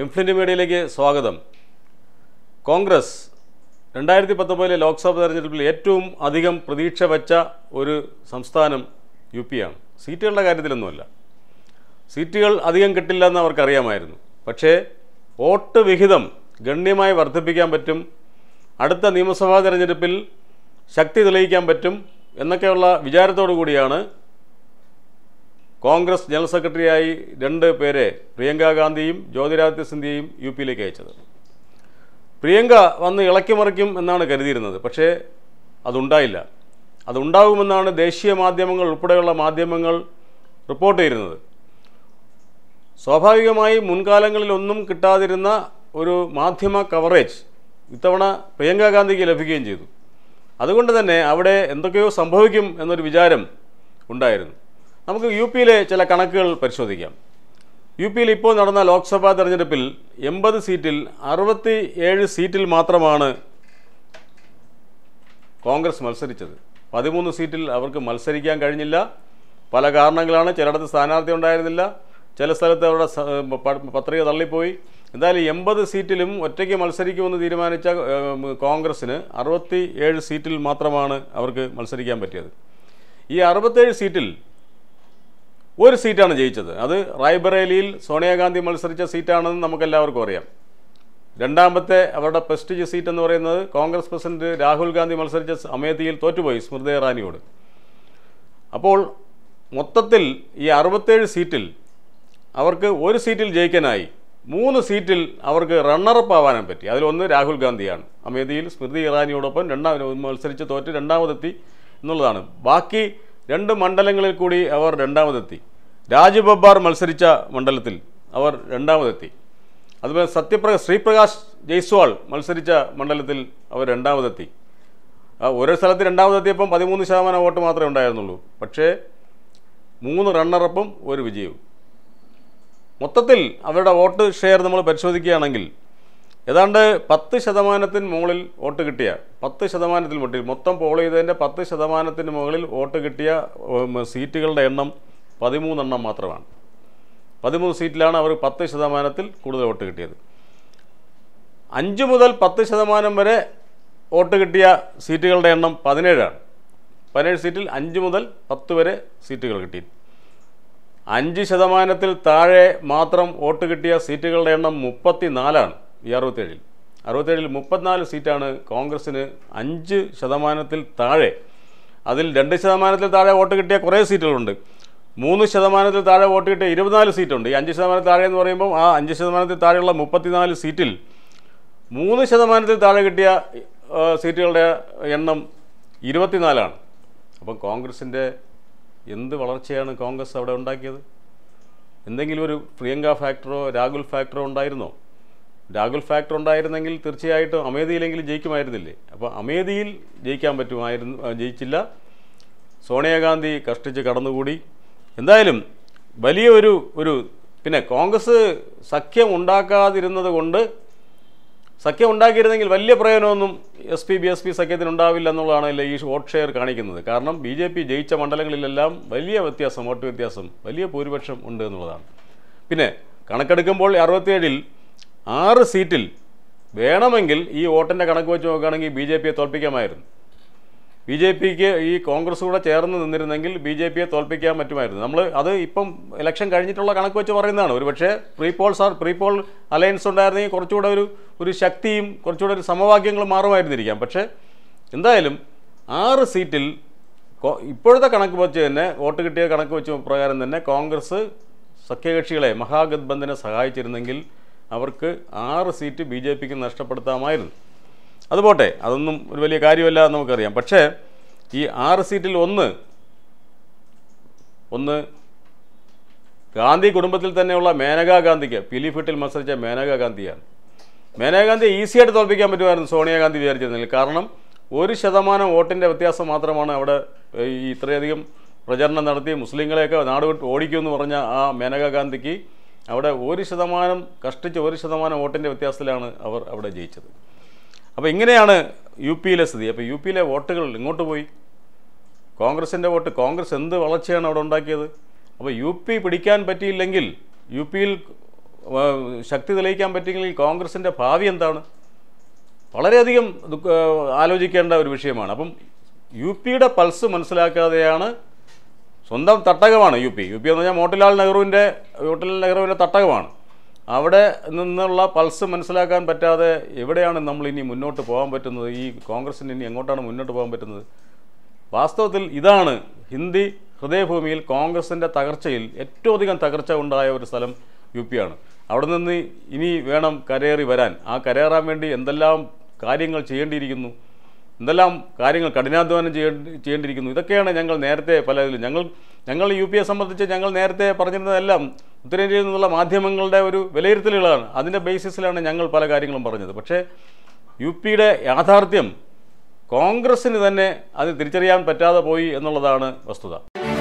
ഇൻഫ്ലിൻ്റ് മീഡിയയിലേക്ക് സ്വാഗതം കോൺഗ്രസ് രണ്ടായിരത്തി പത്തൊമ്പതിലെ ലോക്സഭാ തെരഞ്ഞെടുപ്പിൽ ഏറ്റവും അധികം പ്രതീക്ഷ വച്ച ഒരു സംസ്ഥാനം യു ആണ് സീറ്റുകളുടെ കാര്യത്തിലൊന്നുമല്ല സീറ്റുകൾ അധികം കിട്ടില്ല എന്ന് അവർക്കറിയാമായിരുന്നു പക്ഷേ വോട്ട് വിഹിതം ഗണ്യമായി വർദ്ധിപ്പിക്കാൻ പറ്റും അടുത്ത നിയമസഭാ തെരഞ്ഞെടുപ്പിൽ ശക്തി തെളിയിക്കാൻ പറ്റും എന്നൊക്കെയുള്ള വിചാരത്തോടു കൂടിയാണ് കോൺഗ്രസ് ജനറൽ സെക്രട്ടറിയായി രണ്ട് പേരെ പ്രിയങ്ക ഗാന്ധിയും ജ്യോതിരാദിത്യ സിന്ധ്യയും യു പിയിലേക്ക് അയച്ചത് പ്രിയങ്ക വന്ന് ഇളക്കിമറിക്കും എന്നാണ് കരുതിയിരുന്നത് പക്ഷേ അതുണ്ടായില്ല അതുണ്ടാകുമെന്നാണ് ദേശീയ മാധ്യമങ്ങൾ ഉൾപ്പെടെയുള്ള മാധ്യമങ്ങൾ റിപ്പോർട്ട് ചെയ്യുന്നത് സ്വാഭാവികമായി മുൻകാലങ്ങളിലൊന്നും കിട്ടാതിരുന്ന ഒരു മാധ്യമ കവറേജ് ഇത്തവണ പ്രിയങ്ക ഗാന്ധിക്ക് ലഭിക്കുകയും ചെയ്തു അതുകൊണ്ട് തന്നെ അവിടെ എന്തൊക്കെയോ സംഭവിക്കും എന്നൊരു വിചാരം ഉണ്ടായിരുന്നു നമുക്ക് യു പിയിലെ ചില കണക്കുകൾ പരിശോധിക്കാം യു പിയിൽ ഇപ്പോൾ നടന്ന ലോക്സഭാ തെരഞ്ഞെടുപ്പിൽ എൺപത് സീറ്റിൽ അറുപത്തി ഏഴ് സീറ്റിൽ മാത്രമാണ് കോൺഗ്രസ് മത്സരിച്ചത് പതിമൂന്ന് സീറ്റിൽ അവർക്ക് മത്സരിക്കാൻ കഴിഞ്ഞില്ല പല കാരണങ്ങളാണ് ചിലയിടത്ത് സ്ഥാനാർത്ഥി ഉണ്ടായിരുന്നില്ല ചില സ്ഥലത്ത് അവരുടെ പത്രിക തള്ളിപ്പോയി എന്തായാലും എൺപത് സീറ്റിലും ഒറ്റയ്ക്ക് മത്സരിക്കുമെന്ന് തീരുമാനിച്ച കോൺഗ്രസ്സിന് അറുപത്തി ഏഴ് സീറ്റിൽ മാത്രമാണ് അവർക്ക് മത്സരിക്കാൻ പറ്റിയത് ഈ അറുപത്തേഴ് സീറ്റിൽ ഒരു സീറ്റാണ് ജയിച്ചത് അത് റായ്ബറേലിയിൽ സോണിയാഗാന്ധി മത്സരിച്ച സീറ്റാണെന്ന് എല്ലാവർക്കും അറിയാം രണ്ടാമത്തെ അവരുടെ പ്രസ്റ്റീജ് സീറ്റ് എന്ന് പറയുന്നത് കോൺഗ്രസ് പ്രസിഡന്റ് രാഹുൽ ഗാന്ധി മത്സരിച്ച അമേത്തിയിൽ തോറ്റുപോയി സ്മൃതി ഇറാനിയോട് അപ്പോൾ മൊത്തത്തിൽ ഈ അറുപത്തേഴ് സീറ്റിൽ അവർക്ക് ഒരു സീറ്റിൽ ജയിക്കാനായി മൂന്ന് സീറ്റിൽ അവർക്ക് റണ്ണറപ്പ് ആവാനും പറ്റി അതിലൊന്ന് രാഹുൽ ഗാന്ധിയാണ് അമേതിയിൽ സ്മൃതി ഇറാനിയോടൊപ്പം രണ്ടാം മത്സരിച്ച് തോറ്റ് രണ്ടാമതെത്തി എന്നുള്ളതാണ് ബാക്കി രണ്ട് മണ്ഡലങ്ങളിൽ കൂടി അവർ രണ്ടാമതെത്തി രാജു മത്സരിച്ച മണ്ഡലത്തിൽ അവർ രണ്ടാമതെത്തി അതുപോലെ സത്യപ്രക ശ്രീപ്രകാശ് ജയ്സ്വാൾ മത്സരിച്ച മണ്ഡലത്തിൽ അവർ രണ്ടാമതെത്തി ഓരോ സ്ഥലത്ത് രണ്ടാമതെത്തിയപ്പം പതിമൂന്ന് ശതമാനം വോട്ട് മാത്രമേ ഉണ്ടായിരുന്നുള്ളൂ പക്ഷേ മൂന്ന് റണ്ണറപ്പും ഒരു വിജയവും മൊത്തത്തിൽ അവരുടെ വോട്ട് ഷെയർ നമ്മൾ പരിശോധിക്കുകയാണെങ്കിൽ ഏതാണ്ട് പത്ത് ശതമാനത്തിന് മുകളിൽ വോട്ട് കിട്ടിയ പത്ത് ശതമാനത്തിൽ മുട്ടിൽ മൊത്തം പോൾ ചെയ്തതിൻ്റെ പത്ത് ശതമാനത്തിന് മുകളിൽ വോട്ട് കിട്ടിയ സീറ്റുകളുടെ എണ്ണം പതിമൂന്നെണ്ണം മാത്രമാണ് പതിമൂന്ന് സീറ്റിലാണ് അവർ പത്ത് ശതമാനത്തിൽ കൂടുതൽ വോട്ട് കിട്ടിയത് അഞ്ച് മുതൽ പത്ത് ശതമാനം വരെ വോട്ട് കിട്ടിയ സീറ്റുകളുടെ എണ്ണം പതിനേഴാണ് പതിനേഴ് സീറ്റിൽ അഞ്ച് മുതൽ പത്ത് വരെ സീറ്റുകൾ കിട്ടി അഞ്ച് ശതമാനത്തിൽ താഴെ മാത്രം വോട്ട് കിട്ടിയ സീറ്റുകളുടെ എണ്ണം മുപ്പത്തി നാലാണ് ഈ അറുപത്തേഴിൽ അറുപത്തേഴിൽ മുപ്പത്തിനാല് സീറ്റാണ് കോൺഗ്രസ്സിന് അഞ്ച് ശതമാനത്തിൽ താഴെ അതിൽ രണ്ട് ശതമാനത്തിൽ താഴെ വോട്ട് കിട്ടിയ കുറേ സീറ്റുകളുണ്ട് മൂന്ന് ശതമാനത്തിൽ താഴെ വോട്ട് കിട്ടിയ ഇരുപത്തിനാല് സീറ്റുണ്ട് ഈ അഞ്ച് ശതമാനത്തിൽ താഴെ എന്ന് പറയുമ്പോൾ ആ അഞ്ച് ശതമാനത്തിൽ താഴെയുള്ള മുപ്പത്തിനാല് സീറ്റിൽ മൂന്ന് ശതമാനത്തിൽ താഴെ കിട്ടിയ സീറ്റുകളുടെ എണ്ണം ഇരുപത്തിനാലാണ് അപ്പം കോൺഗ്രസിൻ്റെ എന്ത് വളർച്ചയാണ് കോൺഗ്രസ് അവിടെ ഉണ്ടാക്കിയത് എന്തെങ്കിലും ഒരു പ്രിയങ്ക ഫാക്ടറോ രാഹുൽ ഫാക്ടറോ ഉണ്ടായിരുന്നോ രാഹുൽ ഫാക്ടർ ഉണ്ടായിരുന്നെങ്കിൽ തീർച്ചയായിട്ടും അമേധിയിലെങ്കിലും ജയിക്കുമായിരുന്നില്ലേ അപ്പോൾ അമേധിയിൽ ജയിക്കാൻ പറ്റുമായിരുന്നു ജയിച്ചില്ല സോണിയാഗാന്ധി കഷ്ടിച്ച് കടന്നുകൂടി എന്തായാലും വലിയ ഒരു ഒരു പിന്നെ കോൺഗ്രസ് സഖ്യം ഉണ്ടാക്കാതിരുന്നത് കൊണ്ട് സഖ്യം ഉണ്ടാക്കിയിരുന്നെങ്കിൽ വലിയ പ്രയോജനമൊന്നും എസ് പി ബി എസ് പി സഖ്യത്തിനുണ്ടാവില്ല എന്നുള്ളതാണ് ഈ വോട്ട് ഷെയർ കാണിക്കുന്നത് കാരണം ബി ജെ പി ജയിച്ച മണ്ഡലങ്ങളിലെല്ലാം വലിയ വ്യത്യാസം വോട്ട് വ്യത്യാസം വലിയ ഭൂരിപക്ഷം ഉണ്ട് എന്നുള്ളതാണ് പിന്നെ കണക്കെടുക്കുമ്പോൾ അറുപത്തിയേഴിൽ ആറ് സീറ്റിൽ വേണമെങ്കിൽ ഈ വോട്ടിൻ്റെ കണക്ക് വെച്ച് നോക്കുകയാണെങ്കിൽ ബി ജെ പിയെ തോൽപ്പിക്കാമായിരുന്നു ബി ജെ പിക്ക് ഈ കോൺഗ്രസ് കൂടെ ചേർന്ന് നിന്നിരുന്നെങ്കിൽ ബി ജെ പിയെ തോൽപ്പിക്കാൻ പറ്റുമായിരുന്നു നമ്മൾ അത് ഇപ്പം ഇലക്ഷൻ കഴിഞ്ഞിട്ടുള്ള കണക്ക് വെച്ച് പറയുന്നതാണ് ഒരു പക്ഷേ pre poll sir pre poll alliance ഉണ്ടായിരുന്നെങ്കിൽ കുറച്ചുകൂടെ ഒരു ഒരു ശക്തിയും കുറച്ചുകൂടെ ഒരു സമവാക്യങ്ങൾ മാറുമായിരുന്നിരിക്കാം പക്ഷേ എന്തായാലും ആറ് സീറ്റിൽ ഇപ്പോഴത്തെ കണക്ക് വെച്ച് തന്നെ വോട്ട് കിട്ടിയ കണക്ക് വെച്ച് പ്രകാരം തന്നെ കോൺഗ്രസ് സഖ്യകക്ഷികളെ മഹാഗത്ബന്ധനെ സഹായിച്ചിരുന്നെങ്കിൽ അവർക്ക് ആറ് സീറ്റ് ബി ജെ പിക്ക് നഷ്ടപ്പെടുത്താമായിരുന്നു അതുപോട്ടെ അതൊന്നും ഒരു വലിയ കാര്യമല്ല എന്ന് നമുക്കറിയാം പക്ഷേ ഈ ആറ് സീറ്റിൽ ഒന്ന് ഒന്ന് ഗാന്ധി കുടുംബത്തിൽ തന്നെയുള്ള മേനകാ ഗാന്ധിക്ക് പിലിഫിട്ടിൽ മത്സരിച്ച മേനകാ ഗാന്ധിയാണ് മേനകാ ഗാന്ധി ഈസിയായിട്ട് തോൽപ്പിക്കാൻ പറ്റുമായിരുന്നു സോണിയാഗാന്ധി വിചാരിച്ചിരുന്നില്ല കാരണം ഒരു ശതമാനം വോട്ടിൻ്റെ വ്യത്യാസം മാത്രമാണ് അവിടെ ഈ ഇത്രയധികം പ്രചരണം നടത്തി മുസ്ലിങ്ങളെയൊക്കെ നാട് വിട്ട് ഓടിക്കുമെന്ന് പറഞ്ഞ ആ മേനകാ ഗാന്ധിക്ക് അവിടെ ഒരു ശതമാനം കഷ്ടിച്ച് ഒരു ശതമാനം വോട്ടിൻ്റെ വ്യത്യാസത്തിലാണ് അവർ അവിടെ ജയിച്ചത് അപ്പോൾ ഇങ്ങനെയാണ് യു പിയിലെ സ്ഥിതി അപ്പോൾ യു പിയിലെ വോട്ടുകൾ ഇങ്ങോട്ട് പോയി കോൺഗ്രസിൻ്റെ വോട്ട് കോൺഗ്രസ് എന്ത് വളർച്ചയാണ് അവിടെ ഉണ്ടാക്കിയത് അപ്പോൾ യു പി പിടിക്കാൻ പറ്റിയില്ലെങ്കിൽ യു പിയിൽ ശക്തി തെളിയിക്കാൻ പറ്റിയില്ലെങ്കിൽ കോൺഗ്രസിൻ്റെ ഭാവി എന്താണ് വളരെയധികം ആലോചിക്കേണ്ട ഒരു വിഷയമാണ് അപ്പം യു പിയുടെ പൾസ് മനസ്സിലാക്കാതെയാണ് സ്വന്തം തട്ടകമാണ് യു പി യു പി എന്ന് പറഞ്ഞാൽ മോട്ടിലാൽ നെഹ്റുവിൻ്റെ മോട്ടിലാൽ നെഹ്റുവിൻ്റെ തട്ടകമാണ് അവിടെ നിന്നുള്ള പൾസ് മനസ്സിലാക്കാൻ പറ്റാതെ എവിടെയാണ് നമ്മൾ ഇനി മുന്നോട്ട് പോകാൻ പറ്റുന്നത് ഈ കോൺഗ്രസിന് ഇനി എങ്ങോട്ടാണ് മുന്നോട്ട് പോകാൻ പറ്റുന്നത് വാസ്തവത്തിൽ ഇതാണ് ഹിന്ദി ഹൃദയഭൂമിയിൽ കോൺഗ്രസിൻ്റെ തകർച്ചയിൽ ഏറ്റവും അധികം തകർച്ച ഉണ്ടായ ഒരു സ്ഥലം യു ആണ് അവിടെ നിന്ന് ഇനി വേണം കരയേറി വരാൻ ആ കരയേറാൻ വേണ്ടി എന്തെല്ലാം കാര്യങ്ങൾ ചെയ്യേണ്ടിയിരിക്കുന്നു എന്തെല്ലാം കാര്യങ്ങൾ കഠിനാധ്വാനം ചെയ്യേണ്ടിയിരിക്കുന്നു ഇതൊക്കെയാണ് ഞങ്ങൾ നേരത്തെ പല ഞങ്ങൾ ഞങ്ങൾ യു പി എ സംബന്ധിച്ച് ഞങ്ങൾ നേരത്തെ പറഞ്ഞിരുന്നതെല്ലാം ഉത്തരേന്ത്യയിൽ നിന്നുള്ള മാധ്യമങ്ങളുടെ ഒരു വിലയിരുത്തലുകളാണ് അതിൻ്റെ ബേസിസിലാണ് ഞങ്ങൾ പല കാര്യങ്ങളും പറഞ്ഞത് പക്ഷേ യു പിയുടെ യാഥാർത്ഥ്യം കോൺഗ്രസ്സിന് തന്നെ അത് തിരിച്ചറിയാൻ പറ്റാതെ പോയി എന്നുള്ളതാണ് വസ്തുത